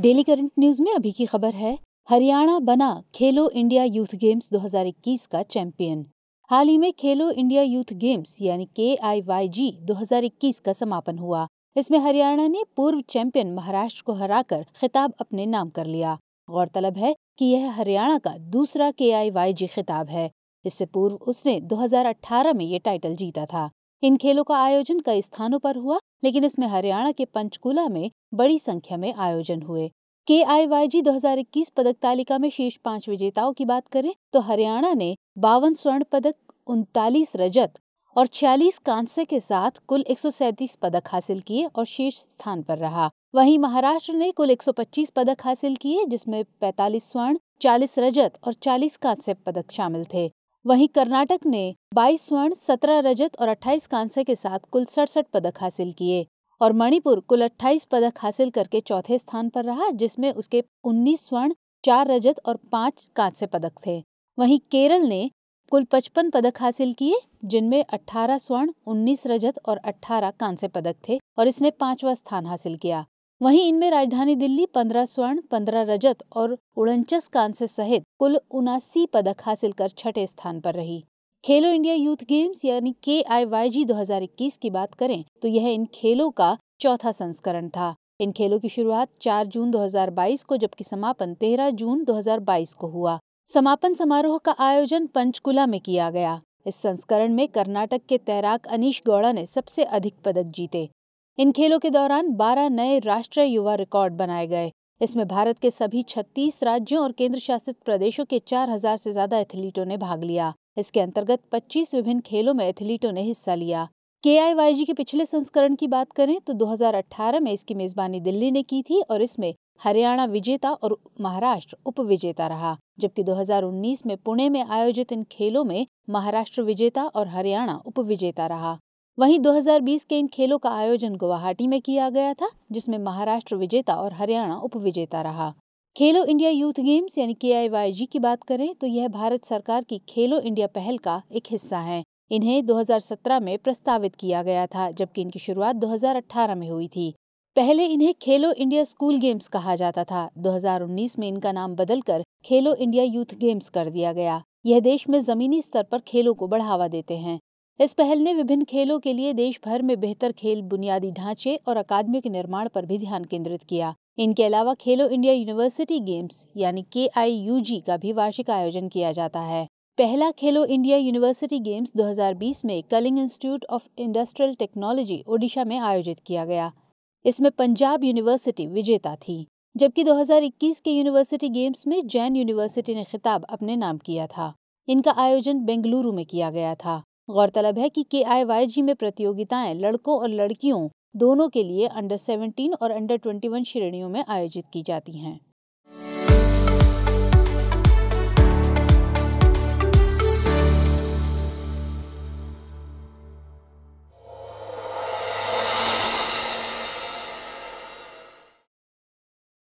daily current news में अभी की खबर है हरियाणा बना खेलो इंडिया यूथ गेम्स 2021 का चैंपियन हाल ही में खेलो इंडिया यूथ गेम्स यानी के आई वाई जी दो का समापन हुआ इसमें हरियाणा ने पूर्व चैंपियन महाराष्ट्र को हराकर खिताब अपने नाम कर लिया गौरतलब है कि यह हरियाणा का दूसरा के आई वाई जी खिताब है इससे पूर्व उसने 2018 में ये टाइटल जीता था इन खेलों का आयोजन कई स्थानों पर हुआ लेकिन इसमें हरियाणा के पंचकुला में बड़ी संख्या में आयोजन हुए के आई वाई जी दो पदक तालिका में शीर्ष पांच विजेताओं की बात करें तो हरियाणा ने बावन स्वर्ण पदक उनतालीस रजत और छियालीस कांस्य के साथ कुल एक पदक हासिल किए और शीर्ष स्थान पर रहा वहीं महाराष्ट्र ने कुल 125 पदक हासिल किए जिसमें 45 स्वर्ण 40 रजत और 40 कांस्य पदक शामिल थे वहीं कर्नाटक ने 22 स्वर्ण 17 रजत और 28 कांस्य के साथ कुल सड़सठ पदक हासिल किए और मणिपुर कुल 28 पदक हासिल करके चौथे स्थान पर रहा जिसमें उसके 19 स्वर्ण चार रजत और 5 कांस्य पदक थे वहीं केरल ने कुल 55 पदक हासिल किए जिनमें 18 स्वर्ण 19 रजत और 18 कांस्य पदक थे और इसने पांचवा स्थान हासिल किया वहीं इनमें राजधानी दिल्ली पंद्रह स्वर्ण पंद्रह रजत और उड़नचस कांस्य सहित कुल उनासी पदक हासिल कर छठे स्थान पर रही खेलो इंडिया यूथ गेम्स यानी के आई वाई जी दो की बात करें तो यह इन खेलों का चौथा संस्करण था इन खेलों की शुरुआत 4 जून 2022 को जबकि समापन 13 जून 2022 को हुआ समापन समारोह का आयोजन पंचकुला में किया गया इस संस्करण में कर्नाटक के तैराक अनीश गौड़ा ने सबसे अधिक पदक जीते इन खेलों के दौरान 12 नए राष्ट्रीय युवा रिकॉर्ड बनाए गए इसमें भारत के सभी 36 राज्यों और केंद्र शासित प्रदेशों के 4000 से ज्यादा एथलीटों ने भाग लिया इसके अंतर्गत 25 विभिन्न खेलों में एथलीटों ने हिस्सा लिया के के पिछले संस्करण की बात करें तो 2018 में इसकी मेजबानी दिल्ली ने की थी और इसमें हरियाणा विजेता और महाराष्ट्र विजेता रहा जबकि 2019 में पुणे में आयोजित इन खेलों में महाराष्ट्र विजेता और हरियाणा विजेता रहा वहीं 2020 के इन खेलों का आयोजन गुवाहाटी में किया गया था जिसमें महाराष्ट्र विजेता और हरियाणा उपविजेता रहा खेलो इंडिया यूथ गेम्स यानी के की बात करें तो यह भारत सरकार की खेलो इंडिया पहल का एक हिस्सा है इन्हें 2017 में प्रस्तावित किया गया था जबकि इनकी शुरुआत 2018 में हुई थी पहले इन्हें खेलो इंडिया स्कूल गेम्स कहा जाता था 2019 में इनका नाम बदलकर खेलो इंडिया यूथ गेम्स कर दिया गया यह देश में जमीनी स्तर पर खेलों को बढ़ावा देते हैं इस पहल ने विभिन्न खेलों के लिए देश भर में बेहतर खेल बुनियादी ढांचे और अकादमी के निर्माण पर भी ध्यान केंद्रित किया इनके अलावा खेलो इंडिया यूनिवर्सिटी गेम्स यानी के का भी वार्षिक आयोजन किया जाता है पहला खेलो इंडिया यूनिवर्सिटी गेम्स 2020 में Kalinga institute of industrial technology Odisha में आयोजित किया गया इसमें पंजाब यूनिवर्सिटी विजेता थी जबकि 2021 के यूनिवर्सिटी गेम्स में जैन यूनिवर्सिटी ने खिताब अपने नाम किया था इनका आयोजन बेंगलुरु में किया गया था गौरतलब है कि के में प्रतियोगिताएं लड़कों और लड़कियों दोनों के लिए अंडर 17 और अंडर 21 श्रेणियों में आयोजित की जाती हैं